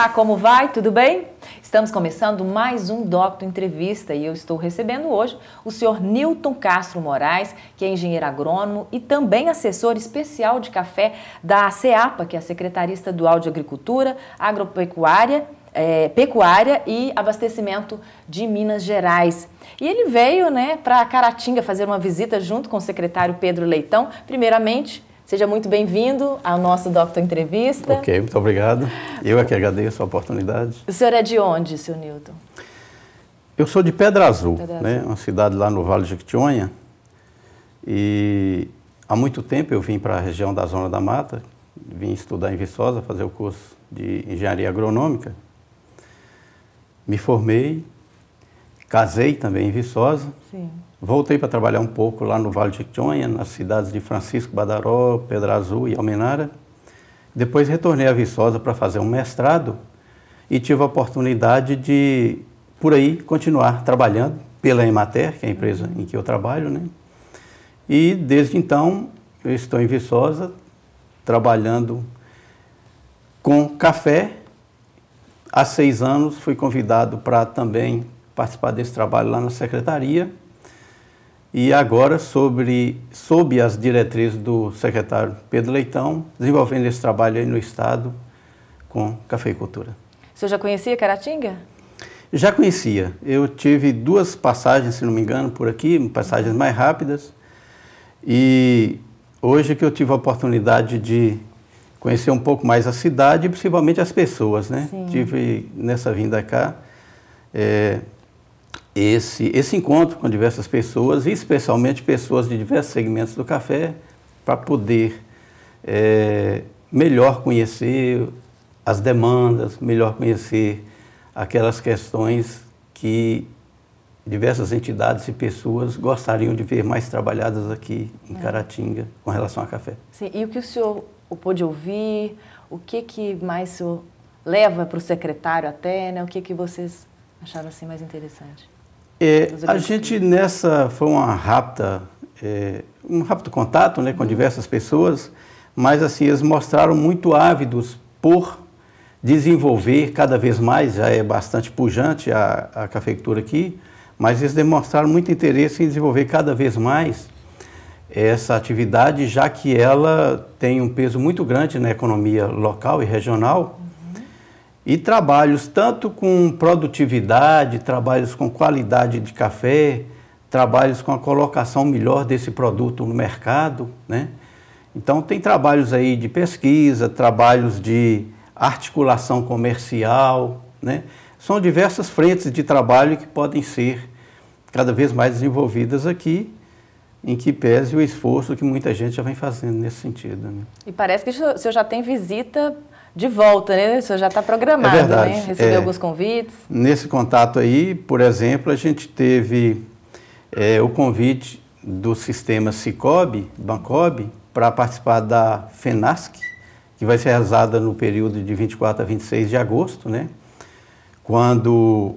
Olá, como vai? Tudo bem? Estamos começando mais um Docto Entrevista e eu estou recebendo hoje o senhor Newton Castro Moraes, que é engenheiro agrônomo e também assessor especial de café da CEAPA, que é a Secretaria Estadual de Agricultura, Agropecuária é, pecuária e abastecimento de Minas Gerais. E ele veio né, para Caratinga fazer uma visita junto com o secretário Pedro Leitão. Primeiramente, Seja muito bem-vindo ao nosso Doctor Entrevista. Ok, muito obrigado. Eu é que agradeço a oportunidade. O senhor é de onde, seu Newton? Eu sou de Pedra Azul, Pedra né? uma cidade lá no Vale de Jequitinhonha. E há muito tempo eu vim para a região da Zona da Mata, vim estudar em Viçosa, fazer o curso de Engenharia Agronômica. Me formei, casei também em Viçosa. Sim. Voltei para trabalhar um pouco lá no Vale de Quitonha, nas cidades de Francisco Badaró, Pedra Azul e Almenara. Depois retornei a Viçosa para fazer um mestrado e tive a oportunidade de, por aí, continuar trabalhando pela Emater, que é a empresa em que eu trabalho, né? E desde então eu estou em Viçosa trabalhando com café. Há seis anos fui convidado para também participar desse trabalho lá na secretaria e agora sobre, sob as diretrizes do secretário Pedro Leitão, desenvolvendo esse trabalho aí no Estado com cafeicultura. O senhor já conhecia Caratinga? Já conhecia. Eu tive duas passagens, se não me engano, por aqui, passagens mais rápidas. E hoje que eu tive a oportunidade de conhecer um pouco mais a cidade e principalmente as pessoas, né? Sim. Tive nessa vinda cá. É, esse, esse encontro com diversas pessoas, e especialmente pessoas de diversos segmentos do café, para poder é, melhor conhecer as demandas, melhor conhecer aquelas questões que diversas entidades e pessoas gostariam de ver mais trabalhadas aqui em é. Caratinga com relação a café. Sim, e o que o senhor pôde ouvir, o que, que mais o senhor leva para o secretário até, né? o que, que vocês acharam assim mais interessante? É, a gente nessa foi uma rápida, é, um rápido contato né, com uhum. diversas pessoas, mas assim, eles mostraram muito ávidos por desenvolver cada vez mais, já é bastante pujante a, a cafeicultura aqui, mas eles demonstraram muito interesse em desenvolver cada vez mais essa atividade, já que ela tem um peso muito grande na economia local e regional e trabalhos tanto com produtividade, trabalhos com qualidade de café, trabalhos com a colocação melhor desse produto no mercado, né? Então tem trabalhos aí de pesquisa, trabalhos de articulação comercial, né? São diversas frentes de trabalho que podem ser cada vez mais desenvolvidas aqui, em que pese o esforço que muita gente já vem fazendo nesse sentido. Né? E parece que o senhor já tem visita de volta, né? O senhor já está programado, é verdade. né? Recebeu é, alguns convites. Nesse contato aí, por exemplo, a gente teve é, o convite do sistema Cicobi, Bancob, para participar da FENASC, que vai ser realizada no período de 24 a 26 de agosto, né? Quando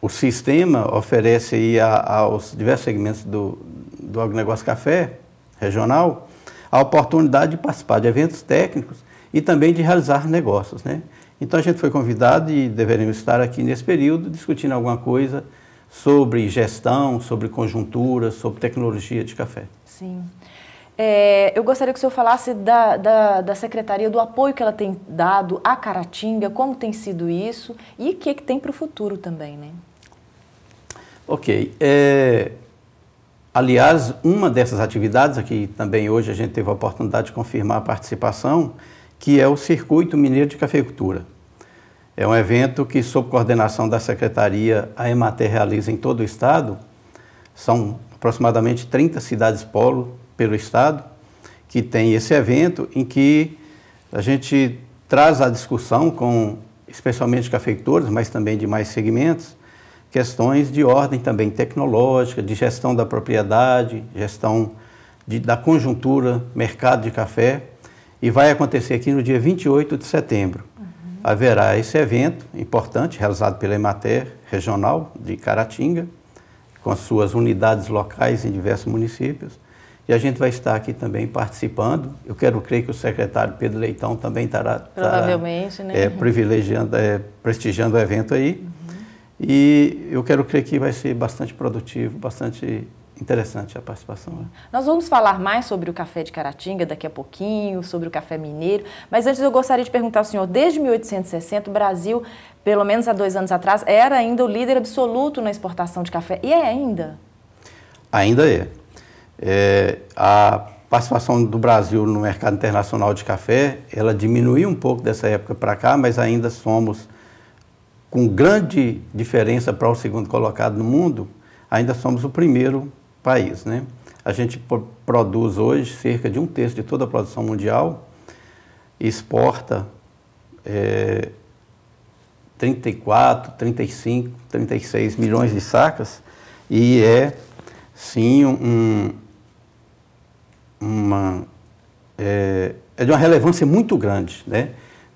o sistema oferece aí a, aos diversos segmentos do, do agronegócio café regional a oportunidade de participar de eventos técnicos e também de realizar negócios. Né? Então a gente foi convidado e deveremos estar aqui nesse período discutindo alguma coisa sobre gestão, sobre conjuntura, sobre tecnologia de café. Sim. É, eu gostaria que o senhor falasse da, da, da, secretaria, do apoio que ela tem dado à Caratinga, como tem sido isso e o que, que, tem para o futuro também, né? Ok. É, aliás, uma dessas atividades, aqui também hoje a gente teve a oportunidade de confirmar a participação, que é o Circuito Mineiro de Cafeicultura. É um evento que, sob coordenação da Secretaria, a EMATER realiza em todo o Estado. São aproximadamente 30 cidades polo pelo Estado que tem esse evento em que a gente traz à discussão com, especialmente cafeicultores, mas também de mais segmentos, questões de ordem também tecnológica, de gestão da propriedade, gestão de, da conjuntura, mercado de café e vai acontecer aqui no dia 28 de setembro. Uhum. Haverá esse evento importante, realizado pela Emater Regional de Caratinga, com suas unidades locais em diversos municípios. E a gente vai estar aqui também participando. Eu quero crer que o secretário Pedro Leitão também estará, Provavelmente, né? é, privilegiando, é, prestigiando o evento aí. Uhum. E eu quero crer que vai ser bastante produtivo, bastante Interessante a participação. Né? Nós vamos falar mais sobre o café de Caratinga daqui a pouquinho, sobre o café mineiro, mas antes eu gostaria de perguntar ao senhor, desde 1860 o Brasil, pelo menos há dois anos atrás, era ainda o líder absoluto na exportação de café, e é ainda? Ainda é. é a participação do Brasil no mercado internacional de café, ela diminuiu um pouco dessa época para cá, mas ainda somos, com grande diferença para o segundo colocado no mundo, ainda somos o primeiro país. Né? A gente produz hoje cerca de um terço de toda a produção mundial e exporta é, 34, 35, 36 milhões de sacas e é sim um, uma é, é, de uma relevância muito grande, né?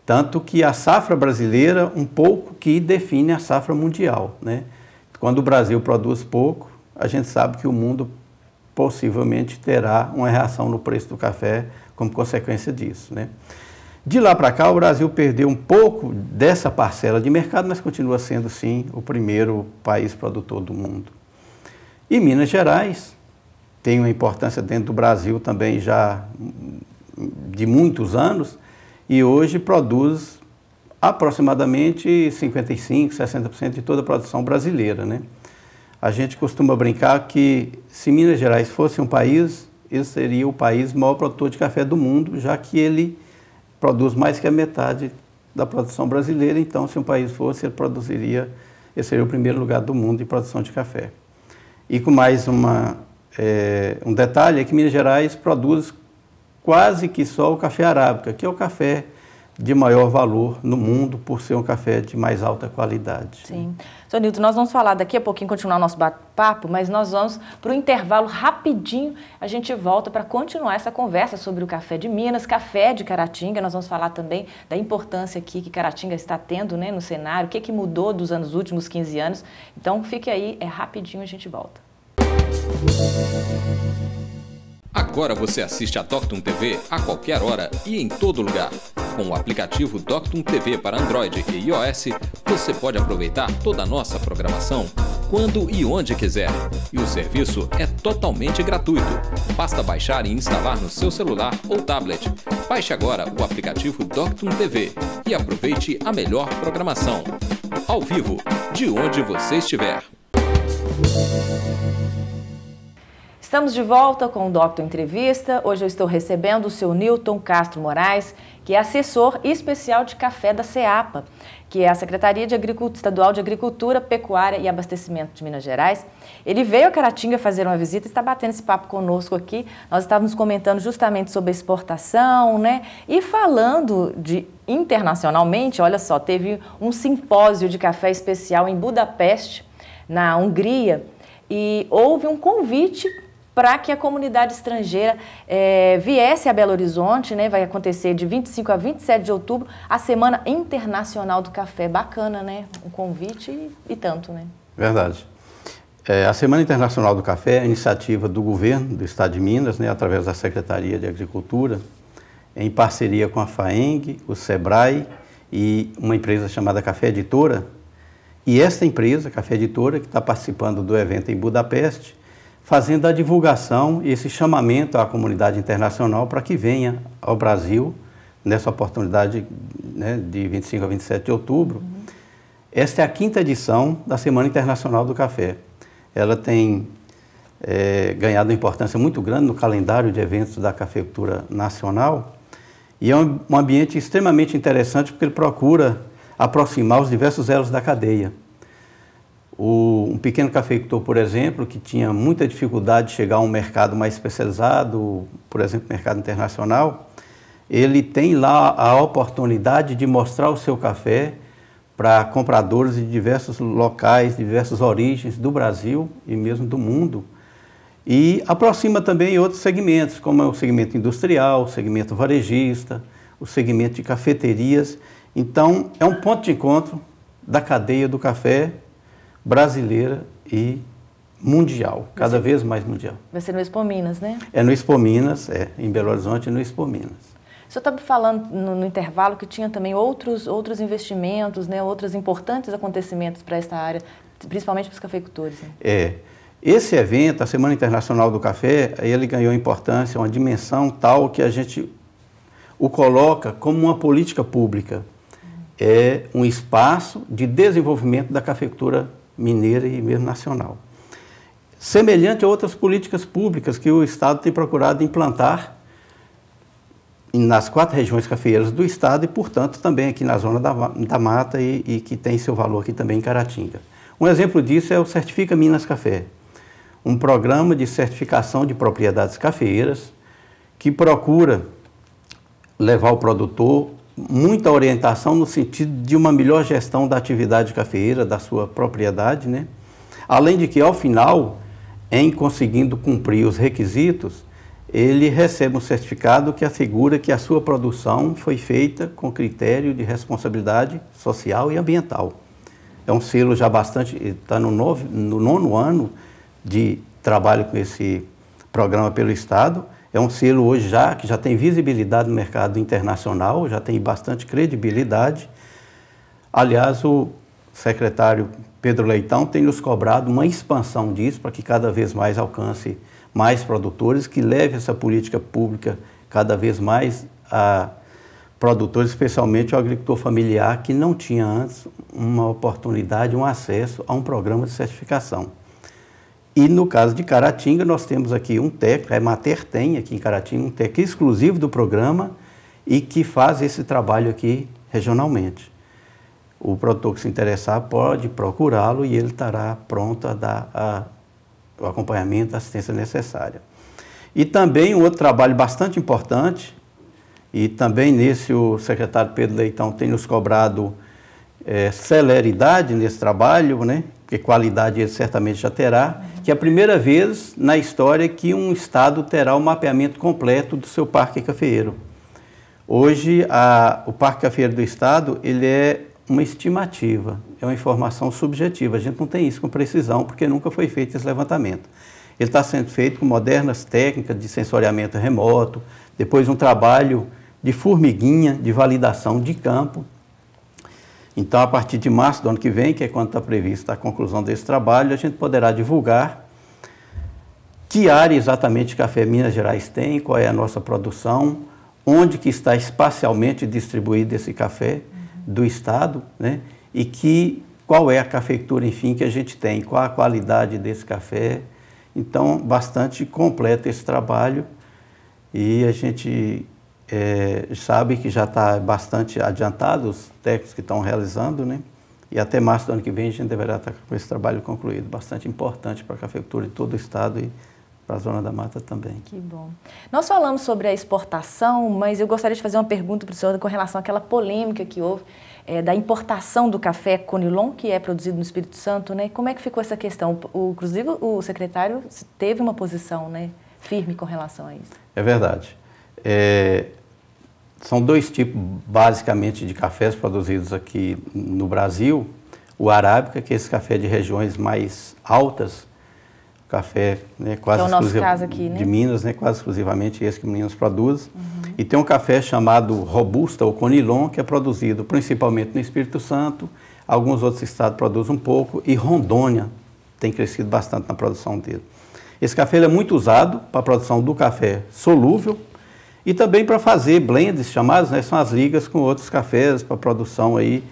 Tanto que a safra brasileira um pouco que define a safra mundial, né? Quando o Brasil produz pouco, a gente sabe que o mundo possivelmente terá uma reação no preço do café como consequência disso. Né? De lá para cá, o Brasil perdeu um pouco dessa parcela de mercado, mas continua sendo, sim, o primeiro país produtor do mundo. E Minas Gerais tem uma importância dentro do Brasil também já hum, de muitos anos e hoje produz aproximadamente 55, 60% de toda a produção brasileira. Né? A gente costuma brincar que se Minas Gerais fosse um país, esse seria o país maior produtor de café do mundo, já que ele produz mais que a metade da produção brasileira. Então, se um país fosse, ele produziria, ele seria o primeiro lugar do mundo em produção de café. E com mais uma, é, um detalhe, é que Minas Gerais produz quase que só o café arábica, que é o café de maior valor no mundo por ser um café de mais alta qualidade. Sim. Sr. Nilton, nós vamos falar daqui a pouquinho, continuar o nosso bate-papo, mas nós vamos para o intervalo rapidinho. A gente volta para continuar essa conversa sobre o café de Minas, café de Caratinga. Nós vamos falar também da importância aqui que Caratinga está tendo né, no cenário, o que, que mudou dos anos últimos 15 anos. Então fique aí, é rapidinho, a gente volta. Música Agora você assiste a Doctum TV a qualquer hora e em todo lugar. Com o aplicativo Doctum TV para Android e iOS, você pode aproveitar toda a nossa programação quando e onde quiser. E o serviço é totalmente gratuito. Basta baixar e instalar no seu celular ou tablet. Baixe agora o aplicativo Doctum TV e aproveite a melhor programação. Ao vivo, de onde você estiver. Estamos de volta com o Doctor Entrevista. Hoje eu estou recebendo o seu Newton Castro Moraes, que é assessor especial de café da CEAPA, que é a Secretaria de Agricultura, Estadual de Agricultura, Pecuária e Abastecimento de Minas Gerais. Ele veio a Caratinga fazer uma visita e está batendo esse papo conosco aqui. Nós estávamos comentando justamente sobre exportação, né? E falando de internacionalmente, olha só, teve um simpósio de café especial em Budapeste, na Hungria, e houve um convite para que a comunidade estrangeira é, viesse a Belo Horizonte, né? Vai acontecer de 25 a 27 de outubro, a Semana Internacional do Café. Bacana, né? Um convite e, e tanto, né? Verdade. É, a Semana Internacional do Café é iniciativa do governo do Estado de Minas, né, através da Secretaria de Agricultura, em parceria com a FAENG, o SEBRAE e uma empresa chamada Café Editora. E esta empresa, Café Editora, que está participando do evento em Budapeste, fazendo a divulgação e esse chamamento à comunidade internacional para que venha ao Brasil nessa oportunidade né, de 25 a 27 de outubro. Uhum. Esta é a quinta edição da Semana Internacional do Café. Ela tem é, ganhado uma importância muito grande no calendário de eventos da cafeicultura nacional e é um, um ambiente extremamente interessante porque ele procura aproximar os diversos elos da cadeia o, um pequeno cafeicultor, por exemplo, que tinha muita dificuldade de chegar a um mercado mais especializado, por exemplo, mercado internacional, ele tem lá a oportunidade de mostrar o seu café para compradores de diversos locais, diversas origens do Brasil e mesmo do mundo. E aproxima também outros segmentos, como é o segmento industrial, o segmento varejista, o segmento de cafeterias. Então, é um ponto de encontro da cadeia do café brasileira e mundial, cada vez mais mundial. Vai ser no Expo Minas, né? É no Expo Minas, é, em Belo Horizonte, no Expo Minas. O senhor estava tá falando no, no, intervalo que tinha também outros, outros investimentos, né, outros importantes acontecimentos para esta área, principalmente para os cafeicultores. Né? É. Esse evento, a Semana Internacional do Café, ele ganhou importância, uma dimensão tal que a gente o coloca como uma política pública. É um espaço de desenvolvimento da cafeicultura mineira e mesmo nacional. Semelhante a outras políticas públicas que o Estado tem procurado implantar nas quatro regiões cafeeiras do Estado e, portanto, também aqui na zona da, da mata e, e, que tem seu valor aqui também em Caratinga. Um exemplo disso é o Certifica Minas Café, um programa de certificação de propriedades cafeeiras que procura levar o produtor muita orientação no sentido de uma melhor gestão da atividade cafeeira, da sua propriedade, né? Além de que, ao final, em conseguindo cumprir os requisitos, ele recebe um certificado que assegura que a sua produção foi feita com critério de responsabilidade social e ambiental. É um selo já bastante, está no, no, nono ano de trabalho com esse programa pelo Estado é um selo hoje já que já tem visibilidade no mercado internacional, já tem bastante credibilidade. Aliás, o secretário Pedro Leitão tem nos cobrado uma expansão disso para que cada vez mais alcance mais produtores, que leve essa política pública cada vez mais a produtores, especialmente o agricultor familiar, que não tinha antes uma oportunidade, um acesso a um programa de certificação. E no caso de Caratinga, nós temos aqui um técnico, a Emater tem aqui em Caratinga um técnico exclusivo do programa e que faz esse trabalho aqui regionalmente. O produtor que se interessar pode procurá-lo e ele estará pronto a dar a, o acompanhamento, a assistência necessária. E também um outro trabalho bastante importante, e também nesse o secretário Pedro Leitão tem nos cobrado é, celeridade nesse trabalho, né? porque qualidade ele certamente já terá, que é a primeira vez na história que um Estado terá o um mapeamento completo do seu parque cafeeiro. Hoje, a, o parque cafeeiro do Estado ele é uma estimativa, é uma informação subjetiva. A gente não tem isso com precisão, porque nunca foi feito esse levantamento. Ele está sendo feito com modernas técnicas de sensoriamento remoto, depois um trabalho de formiguinha, de validação de campo, então, a partir de março do ano que vem, que é quando está prevista a conclusão desse trabalho, a gente poderá divulgar que área exatamente Café Minas Gerais tem, qual é a nossa produção, onde que está espacialmente distribuído esse café do estado, né? E que qual é a cafeicultura, enfim, que a gente tem, qual a qualidade desse café. Então, bastante completo esse trabalho e a gente é, sabe que já está bastante adiantado os técnicos que estão realizando, né? E até março do ano que vem a gente deverá estar tá com esse trabalho concluído, bastante importante para a cafeicultura de todo o estado e para a Zona da Mata também. Que bom. Nós falamos sobre a exportação, mas eu gostaria de fazer uma pergunta para o senhor com relação àquela polêmica que houve é, da importação do café Conilon, que é produzido no Espírito Santo, né? Como é que ficou essa questão? O, inclusive, o secretário teve uma posição né, firme com relação a isso. É verdade é, são dois tipos, basicamente, de cafés produzidos aqui no Brasil. O arábica, que é esse café de regiões mais altas, café né, quase que é né? de Minas, né, quase exclusivamente esse que Minas produz. Uhum. E tem um café chamado Robusta ou Conilon, que é produzido principalmente no Espírito Santo, alguns outros estados produzem um pouco, e Rondônia tem crescido bastante na produção dele. Esse café é muito usado para a produção do café solúvel, e também para fazer blends chamados, né, são as ligas com outros cafés para produção aí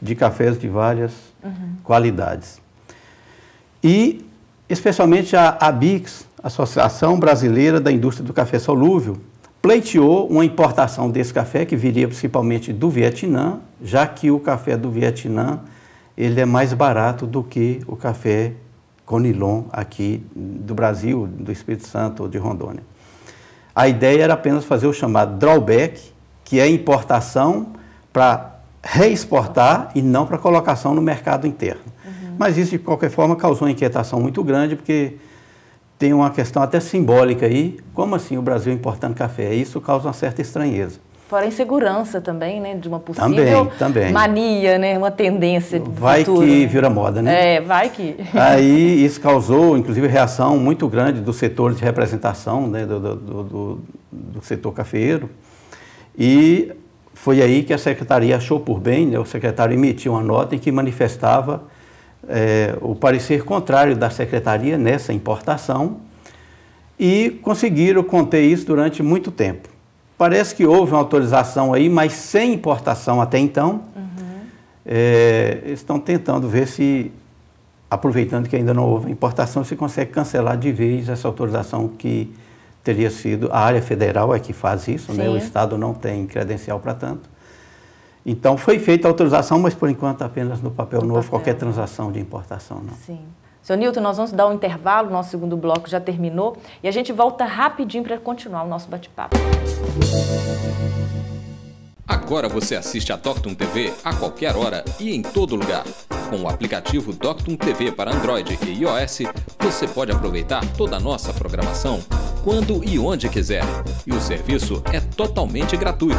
de cafés de várias uhum. qualidades. E especialmente a ABIX, Associação Brasileira da Indústria do Café Solúvel, pleiteou uma importação desse café que viria principalmente do Vietnã, já que o café do Vietnã ele é mais barato do que o café Conilon aqui do Brasil, do Espírito Santo ou de Rondônia. A ideia era apenas fazer o chamado drawback, que é importação para reexportar e não para colocação no mercado interno. Uhum. Mas isso, de qualquer forma, causou uma inquietação muito grande, porque tem uma questão até simbólica aí. Como assim o Brasil importando café? Isso causa uma certa estranheza fora a insegurança também, né? De uma possível também, também. mania, né? Uma tendência Vai futuro, que né? vira moda, né? É, vai que. Aí isso causou, inclusive, reação muito grande do setor de representação, né? Do, do, do, do setor cafeiro. E foi aí que a secretaria achou por bem, né? o secretário emitiu uma nota em que manifestava é, o parecer contrário da secretaria nessa importação e conseguiram conter isso durante muito tempo. Parece que houve uma autorização aí, mas sem importação até então. Uhum. É, estão tentando ver se, aproveitando que ainda não houve importação, se consegue cancelar de vez essa autorização que teria sido. A área federal é que faz isso, né? o Estado não tem credencial para tanto. Então foi feita a autorização, mas por enquanto apenas no papel no novo, papel. qualquer transação de importação não. Sim. Seu Nilton, nós vamos dar um intervalo, nosso segundo bloco já terminou, e a gente volta rapidinho para continuar o nosso bate-papo. Agora você assiste a Doctum TV a qualquer hora e em todo lugar. Com o aplicativo Doctum TV para Android e iOS, você pode aproveitar toda a nossa programação quando e onde quiser. E o serviço é totalmente gratuito.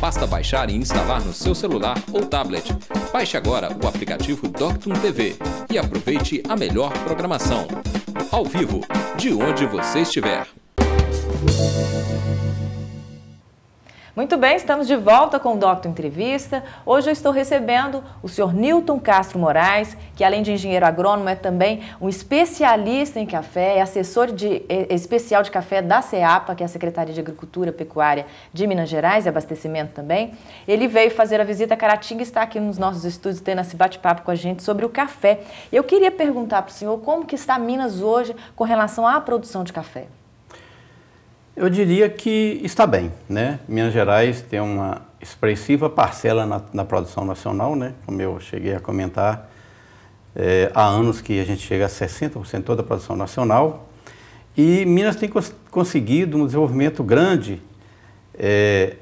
Basta baixar e instalar no seu celular ou tablet. Baixe agora o aplicativo Doctum TV e aproveite a melhor programação. Ao vivo, de onde você estiver. Muito bem, estamos de volta com o Doctor Entrevista. Hoje eu estou recebendo o senhor Newton Castro Moraes, que além de engenheiro agrônomo é também um especialista em café, é assessor de, é, é especial de café da CEAPA, que é a Secretaria de Agricultura, Pecuária de Minas Gerais e é Abastecimento também. Ele veio fazer a visita a Caratinga e está aqui nos nossos estúdios tendo esse bate-papo com a gente sobre o café. Eu queria perguntar para o senhor como que está Minas hoje com relação à produção de café. Eu diria que está bem, né? Minas Gerais tem uma expressiva parcela na, na produção nacional, né? Como eu cheguei a comentar, é, há anos que a gente chega a 60% toda a produção nacional e Minas tem cons conseguido um desenvolvimento grande é,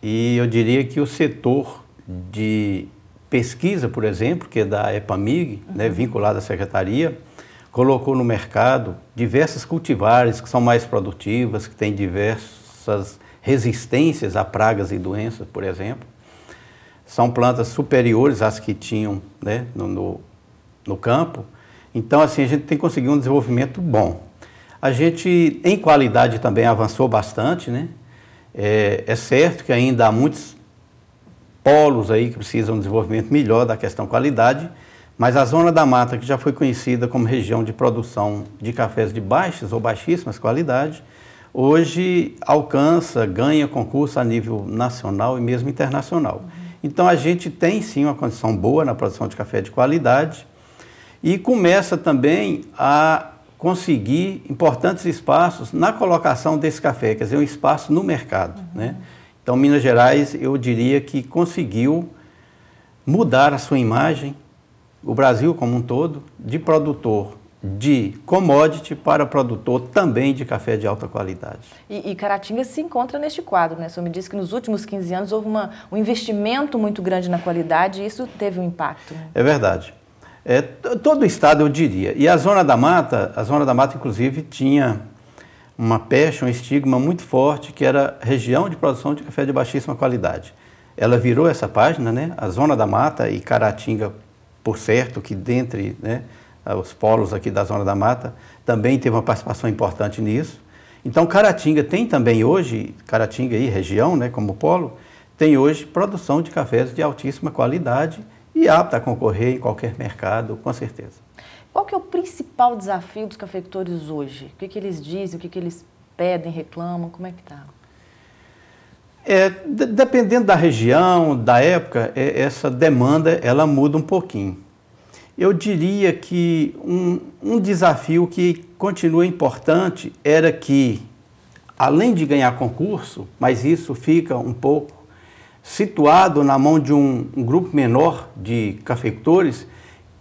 e eu diria que o setor de pesquisa, por exemplo, que é da EPAMIG, né? uhum. né, vinculado à Secretaria, colocou no mercado diversas cultivares que são mais produtivas, que têm diversas resistências a pragas e doenças, por exemplo. São plantas superiores às que tinham né, no, no, no campo. Então, assim, a gente tem conseguido um desenvolvimento bom. A gente, em qualidade, também avançou bastante, né? É, é, certo que ainda há muitos polos aí que precisam de um desenvolvimento melhor da questão qualidade, mas a zona da mata, que já foi conhecida como região de produção de cafés de baixas ou baixíssimas qualidade, hoje alcança, ganha concurso a nível nacional e mesmo internacional. Então a gente tem sim uma condição boa na produção de café de qualidade e começa também a conseguir importantes espaços na colocação desse café, quer dizer, um espaço no mercado. Uhum. Né? Então Minas Gerais, eu diria que conseguiu mudar a sua imagem, o Brasil como um todo, de produtor de commodity para produtor também de café de alta qualidade. E, e Caratinga se encontra neste quadro, né? O senhor me disse que nos últimos 15 anos houve uma, um investimento muito grande na qualidade e isso teve um impacto. Né? É verdade. É, todo o estado, eu diria. E a Zona da Mata, a Zona da Mata, inclusive, tinha uma peste, um estigma muito forte, que era região de produção de café de baixíssima qualidade. Ela virou essa página, né? A Zona da Mata e Caratinga por certo que dentre né, os polos aqui da Zona da Mata, também teve uma participação importante nisso. Então, Caratinga tem também hoje, Caratinga e região, né, como polo, tem hoje produção de cafés de altíssima qualidade e apta a concorrer em qualquer mercado, com certeza. Qual que é o principal desafio dos cafeicultores hoje? O que, que eles dizem, o que, que eles pedem, reclamam, como é que está? É, dependendo da região, da época, é, essa demanda ela muda um pouquinho. Eu diria que um, um desafio que continua importante era que, além de ganhar concurso, mas isso fica um pouco situado na mão de um, um grupo menor de cafeicultores,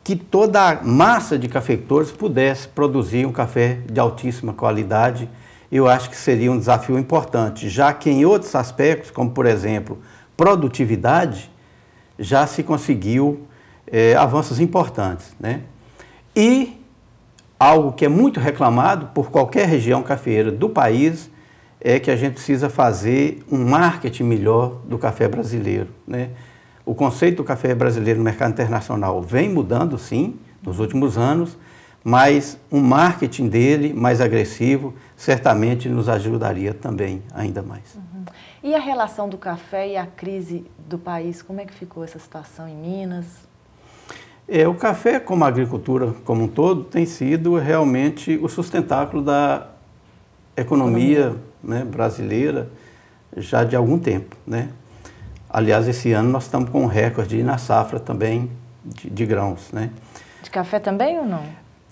que toda a massa de cafeicultores pudesse produzir um café de altíssima qualidade eu acho que seria um desafio importante, já que em outros aspectos, como por exemplo produtividade, já se conseguiu é, avanços importantes. Né? E algo que é muito reclamado por qualquer região cafeeira do país é que a gente precisa fazer um marketing melhor do café brasileiro. Né? O conceito do café brasileiro no mercado internacional vem mudando, sim, nos últimos anos mas um marketing dele mais agressivo certamente nos ajudaria também ainda mais. Uhum. E a relação do café e a crise do país, como é que ficou essa situação em Minas? É, o café, como a agricultura como um todo, tem sido realmente o sustentáculo da economia, né, brasileira já de algum tempo. Né? Aliás, esse ano nós estamos com um recorde na safra também de, de grãos. Né? De café também ou não?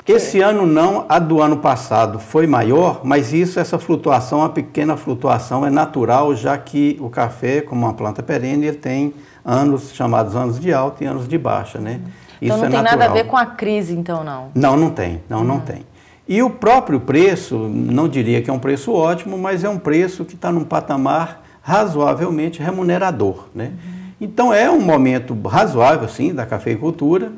Esse é. ano não, a do ano passado foi maior, mas isso, essa flutuação, a pequena flutuação é natural, já que o café, como uma planta perene, ele tem anos chamados anos de alta e anos de baixa, né? Então isso não é tem natural. nada a ver com a crise, então, não? Não, não tem, não, não ah. tem. E o próprio preço, não diria que é um preço ótimo, mas é um preço que está num patamar razoavelmente remunerador, né? Uhum. Então é um momento razoável, sim, da cafeicultura,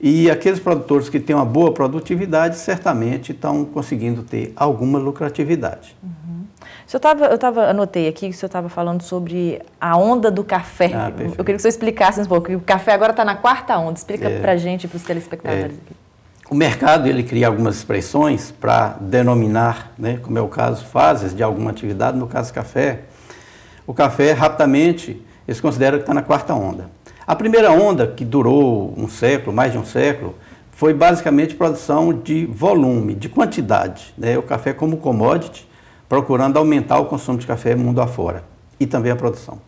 e aqueles produtores que têm uma boa produtividade certamente estão conseguindo ter alguma lucratividade. Uhum. Eu, tava, eu tava, anotei aqui que o senhor estava falando sobre a onda do café. Ah, eu queria que o senhor explicasse um pouco. O café agora está na quarta onda. Explica é, para a gente, para os telespectadores. É, o mercado ele cria algumas expressões para denominar, né, como é o caso, fases de alguma atividade, no caso café. O café, rapidamente, eles consideram que está na quarta onda. A primeira onda, que durou um século, mais de um século, foi basicamente produção de volume, de quantidade. Né? O café como commodity, procurando aumentar o consumo de café mundo afora e também a produção.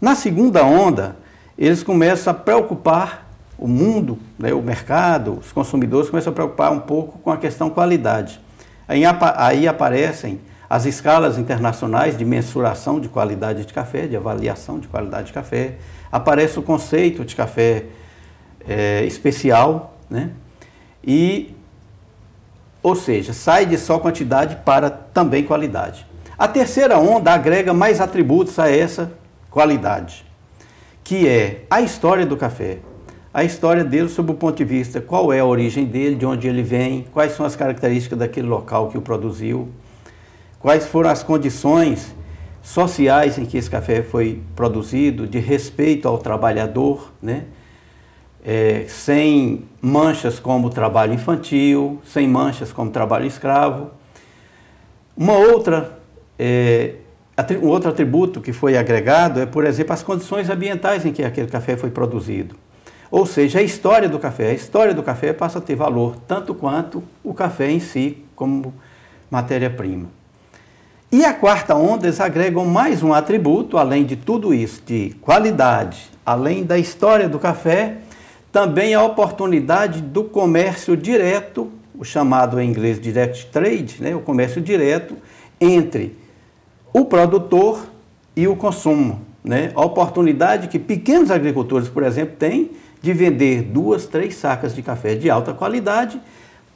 Na segunda onda, eles começam a preocupar o mundo, né, o mercado, os consumidores começam a preocupar um pouco com a questão qualidade. Aí, aí aparecem as escalas internacionais de mensuração de qualidade de café, de avaliação de qualidade de café, aparece o conceito de café é, especial, né? E, ou seja, sai de só quantidade para também qualidade. A terceira onda agrega mais atributos a essa qualidade, que é a história do café, a história dele sob o ponto de vista qual é a origem dele, de onde ele vem, quais são as características daquele local que o produziu, quais foram as condições sociais em que esse café foi produzido, de respeito ao trabalhador, né? É, sem manchas como trabalho infantil, sem manchas como trabalho escravo. Uma outra, é, um outro atributo que foi agregado é, por exemplo, as condições ambientais em que aquele café foi produzido. Ou seja, a história do café. A história do café passa a ter valor tanto quanto o café em si, como matéria-prima. E a quarta onda, eles agregam mais um atributo, além de tudo isso, de qualidade, além da história do café, também a oportunidade do comércio direto, o chamado em inglês direct trade, né, o comércio direto entre o produtor e o consumo. Né? A oportunidade que pequenos agricultores, por exemplo, têm de vender duas, três sacas de café de alta qualidade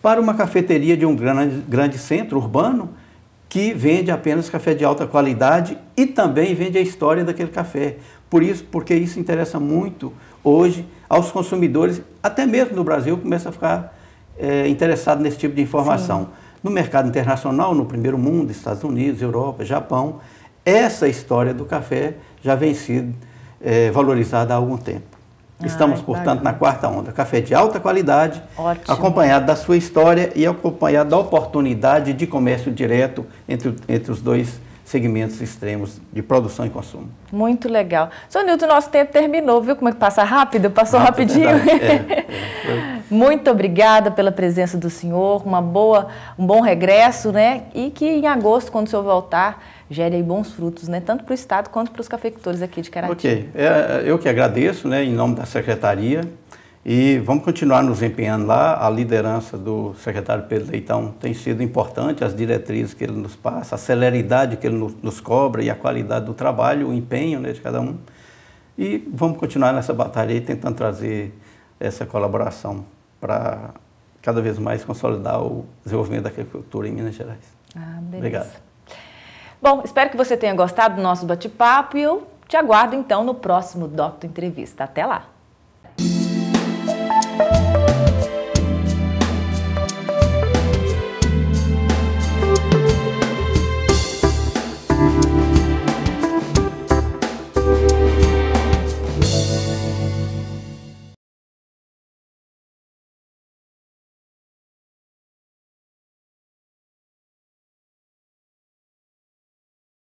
para uma cafeteria de um grande, grande centro urbano que vende apenas café de alta qualidade e também vende a história daquele café. Por isso, porque isso interessa muito hoje aos consumidores, até mesmo no Brasil, começa a ficar é, interessado nesse tipo de informação. Sim. No mercado internacional, no primeiro mundo, Estados Unidos, Europa, Japão, essa história do café já vem sido é, valorizada há algum tempo. Estamos, Ai, portanto, na quarta onda. Café de alta qualidade, Ótimo. acompanhado da sua história e acompanhado da oportunidade de comércio direto entre, entre os dois segmentos extremos de produção e consumo. Muito legal. Sr. Nilton, nosso tempo terminou, viu como é que passa rápido? Passou é rapidinho. É, é, Muito obrigada pela presença do senhor, uma boa, um bom regresso, né? E que em agosto, quando o senhor voltar, gere bons frutos, né, tanto para o Estado quanto para os cafeicultores aqui de Caratinga. Ok, é, é, eu que agradeço, né, em nome da Secretaria, e vamos continuar nos empenhando lá. A liderança do secretário Pedro Leitão tem sido importante, as diretrizes que ele nos passa, a celeridade que ele nos, nos cobra e a qualidade do trabalho, o empenho né, de cada um. E vamos continuar nessa batalha aí, tentando trazer essa colaboração para cada vez mais consolidar o desenvolvimento da agricultura em Minas Gerais. Ah, beleza. Obrigado. Bom, espero que você tenha gostado do nosso bate-papo e eu te aguardo então no próximo Docto Entrevista. Até lá!